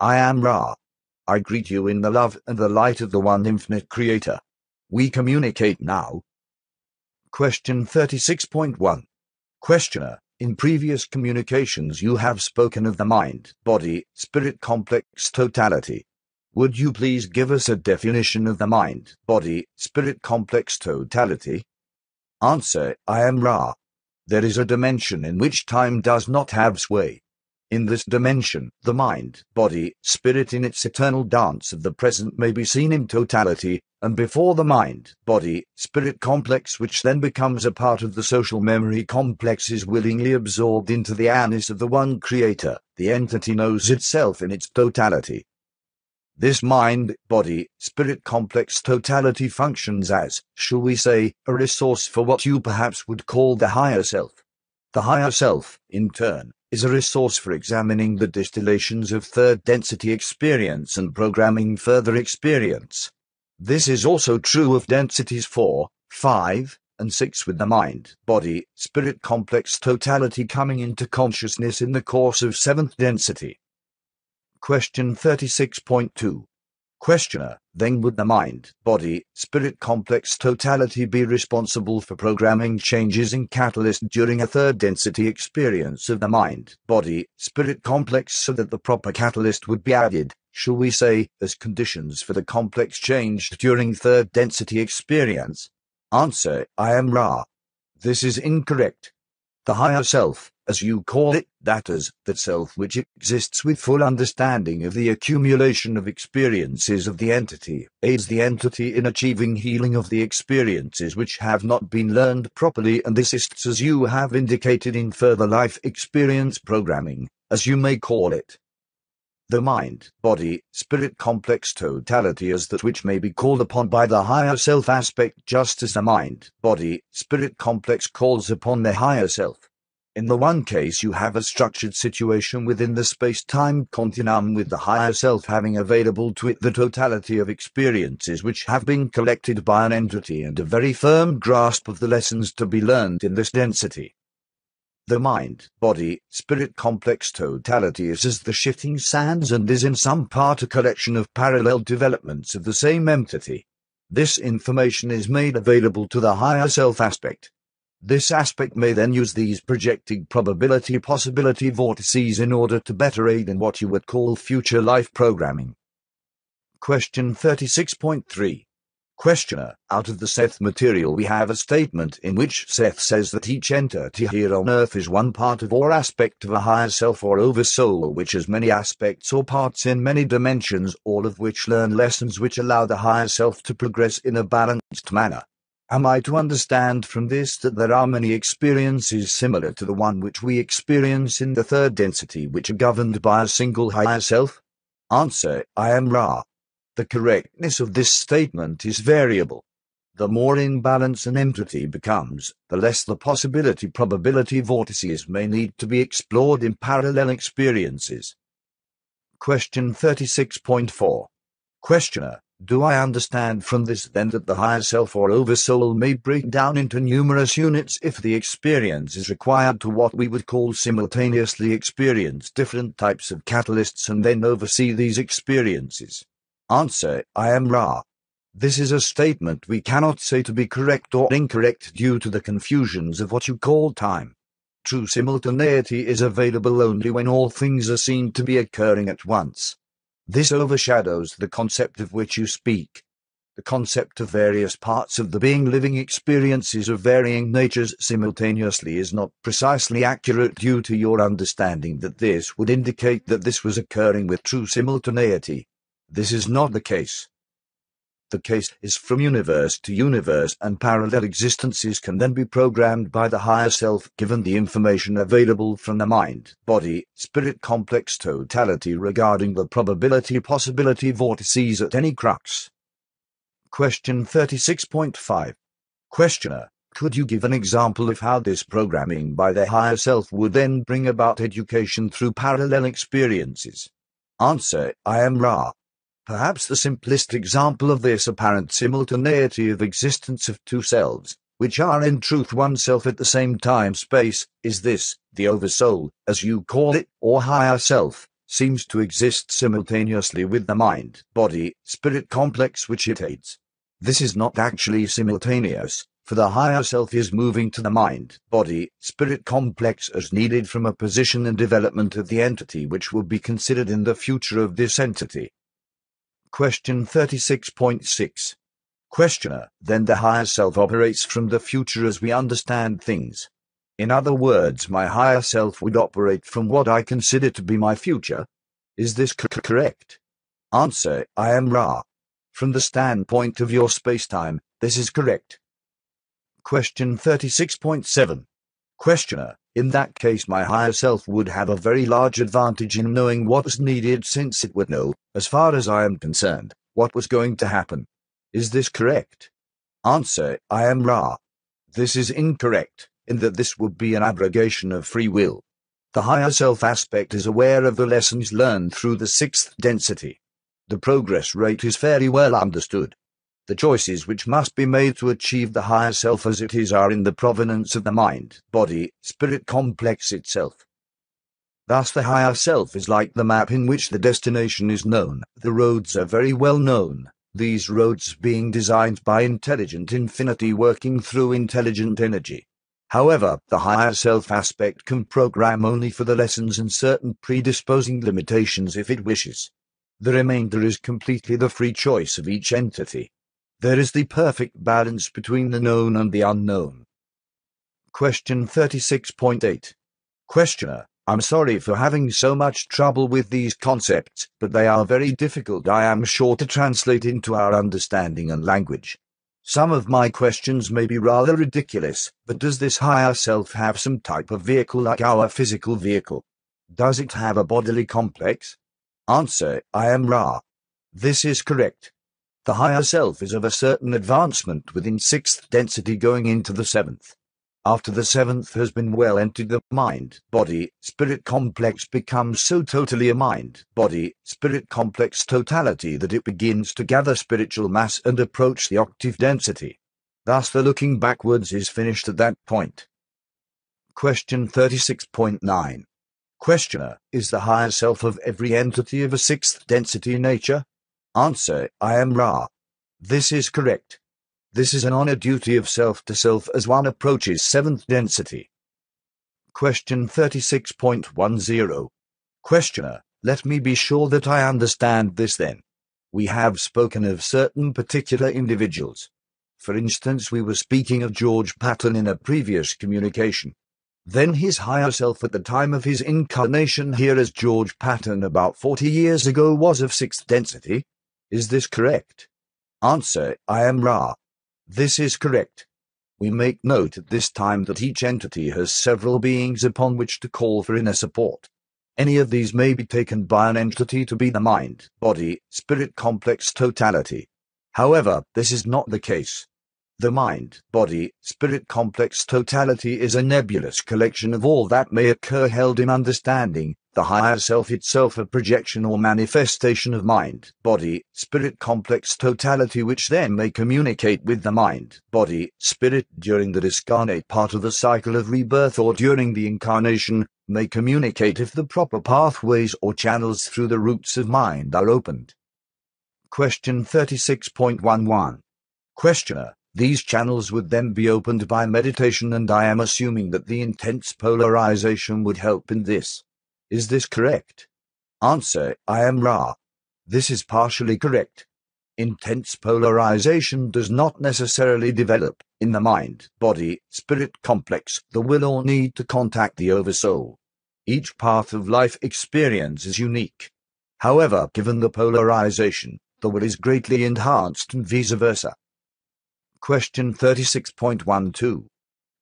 I am Ra. I greet you in the love and the light of the one infinite creator. We communicate now. Question 36.1. Questioner. In previous communications, you have spoken of the mind, body, spirit complex totality. Would you please give us a definition of the mind, body, spirit complex totality? Answer I am Ra. There is a dimension in which time does not have sway. In this dimension, the mind, body, spirit in its eternal dance of the present may be seen in totality, and before the mind, body, spirit complex, which then becomes a part of the social memory complex, is willingly absorbed into the anus of the one creator, the entity knows itself in its totality. This mind, body, spirit complex totality functions as, shall we say, a resource for what you perhaps would call the higher self. The higher self, in turn, is a resource for examining the distillations of third density experience and programming further experience. This is also true of densities 4, 5, and 6 with the mind, body, spirit complex totality coming into consciousness in the course of 7th density. Question 36.2 Questioner, then would the mind, body, spirit complex totality be responsible for programming changes in catalyst during a third density experience of the mind, body, spirit complex so that the proper catalyst would be added, shall we say, as conditions for the complex change during third density experience? Answer, I am Ra. This is incorrect. The higher self, as you call it, that is, that self which exists with full understanding of the accumulation of experiences of the entity, aids the entity in achieving healing of the experiences which have not been learned properly and assists as you have indicated in further life experience programming, as you may call it. The mind, body, spirit complex totality is that which may be called upon by the higher self aspect just as the mind, body, spirit complex calls upon the higher self. In the one case, you have a structured situation within the space-time continuum with the higher self having available to it the totality of experiences which have been collected by an entity and a very firm grasp of the lessons to be learned in this density. The mind, body, spirit complex totality is as the shifting sands and is in some part a collection of parallel developments of the same entity. This information is made available to the higher self aspect this aspect may then use these projected probability possibility vortices in order to better aid in what you would call future life programming. Question 36.3 Questioner, out of the Seth material we have a statement in which Seth says that each entity here on earth is one part of or aspect of a higher self or oversoul which has many aspects or parts in many dimensions all of which learn lessons which allow the higher self to progress in a balanced manner. Am I to understand from this that there are many experiences similar to the one which we experience in the third density which are governed by a single higher self? Answer, I am Ra. The correctness of this statement is variable. The more imbalance an entity becomes, the less the possibility probability vortices may need to be explored in parallel experiences. Question 36.4. Questioner do I understand from this then that the higher self or oversoul may break down into numerous units if the experience is required to what we would call simultaneously experience different types of catalysts and then oversee these experiences? Answer, I am Ra. This is a statement we cannot say to be correct or incorrect due to the confusions of what you call time. True simultaneity is available only when all things are seen to be occurring at once. This overshadows the concept of which you speak, the concept of various parts of the being living experiences of varying natures simultaneously is not precisely accurate due to your understanding that this would indicate that this was occurring with true simultaneity. This is not the case. The case is from universe to universe, and parallel existences can then be programmed by the higher self given the information available from the mind, body, spirit complex totality regarding the probability possibility vortices at any crux. Question 36.5. Questioner. Could you give an example of how this programming by the higher self would then bring about education through parallel experiences? Answer I am Ra, Perhaps the simplest example of this apparent simultaneity of existence of two selves, which are in truth one self at the same time space, is this, the oversoul, as you call it, or higher self, seems to exist simultaneously with the mind, body, spirit complex which it aids. This is not actually simultaneous, for the higher self is moving to the mind, body, spirit complex as needed from a position and development of the entity which will be considered in the future of this entity, Question 36.6. Questioner, then the higher self operates from the future as we understand things. In other words, my higher self would operate from what I consider to be my future. Is this c- correct? Answer, I am Ra. From the standpoint of your spacetime, this is correct. Question 36.7. Questioner, in that case, my higher self would have a very large advantage in knowing what was needed since it would know, as far as I am concerned, what was going to happen. Is this correct? Answer I am Ra. This is incorrect, in that this would be an abrogation of free will. The higher self aspect is aware of the lessons learned through the sixth density. The progress rate is fairly well understood. The choices which must be made to achieve the higher self as it is are in the provenance of the mind, body, spirit complex itself. Thus, the higher self is like the map in which the destination is known, the roads are very well known, these roads being designed by intelligent infinity working through intelligent energy. However, the higher self aspect can program only for the lessons and certain predisposing limitations if it wishes. The remainder is completely the free choice of each entity. There is the perfect balance between the known and the unknown. Question 36.8. Questioner. I'm sorry for having so much trouble with these concepts, but they are very difficult, I am sure, to translate into our understanding and language. Some of my questions may be rather ridiculous, but does this higher self have some type of vehicle like our physical vehicle? Does it have a bodily complex? Answer I am Ra. This is correct the higher self is of a certain advancement within sixth density going into the seventh. After the seventh has been well entered, the mind body spirit complex becomes so totally a mind body spirit complex totality that it begins to gather spiritual mass and approach the octave density. Thus, the looking backwards is finished at that point. Question 36.9 Questioner Is the higher self of every entity of a sixth density nature? Answer, I am Ra. This is correct. This is an honor duty of self to self as one approaches seventh density. Question 36.10. Questioner, let me be sure that I understand this then. We have spoken of certain particular individuals. For instance, we were speaking of George Patton in a previous communication. Then his higher self at the time of his incarnation here as George Patton about 40 years ago was of sixth density, is this correct? Answer, I am Ra. This is correct. We make note at this time that each entity has several beings upon which to call for inner support. Any of these may be taken by an entity to be the mind, body, spirit complex totality. However, this is not the case. The mind, body, spirit complex totality is a nebulous collection of all that may occur held in understanding, the higher self itself a projection or manifestation of mind, body, spirit complex totality which then may communicate with the mind, body, spirit during the discarnate part of the cycle of rebirth or during the incarnation, may communicate if the proper pathways or channels through the roots of mind are opened. Question 36.11. Questioner. These channels would then be opened by meditation, and I am assuming that the intense polarization would help in this. Is this correct? Answer, I am Ra. This is partially correct. Intense polarization does not necessarily develop in the mind, body, spirit complex, the will or need to contact the oversoul. Each path of life experience is unique. However, given the polarization, the will is greatly enhanced and vice versa. Question 36.12.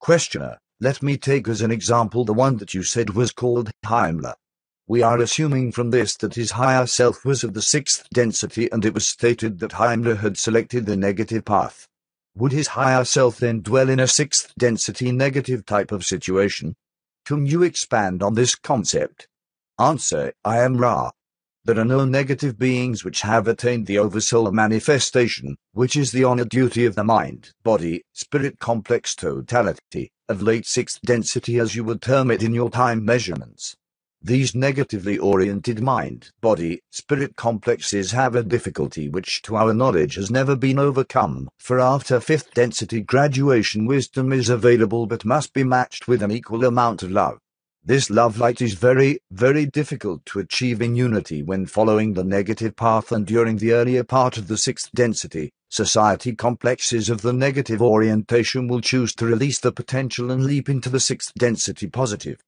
Questioner let me take as an example the one that you said was called Heimler. We are assuming from this that his higher self was of the sixth density and it was stated that Heimler had selected the negative path. Would his higher self then dwell in a sixth density negative type of situation? Can you expand on this concept? Answer, I am Ra. There are no negative beings which have attained the oversoul manifestation, which is the honor duty of the mind, body, spirit complex totality, of late sixth density as you would term it in your time measurements. These negatively oriented mind, body, spirit complexes have a difficulty which to our knowledge has never been overcome, for after fifth density graduation wisdom is available but must be matched with an equal amount of love. This love light is very, very difficult to achieve in unity when following the negative path and during the earlier part of the sixth density, society complexes of the negative orientation will choose to release the potential and leap into the sixth density positive.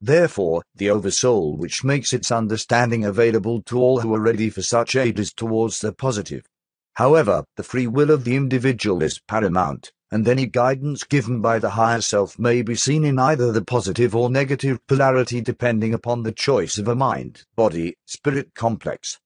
Therefore, the oversoul which makes its understanding available to all who are ready for such aid is towards the positive. However, the free will of the individual is paramount and any guidance given by the higher self may be seen in either the positive or negative polarity depending upon the choice of a mind, body, spirit complex.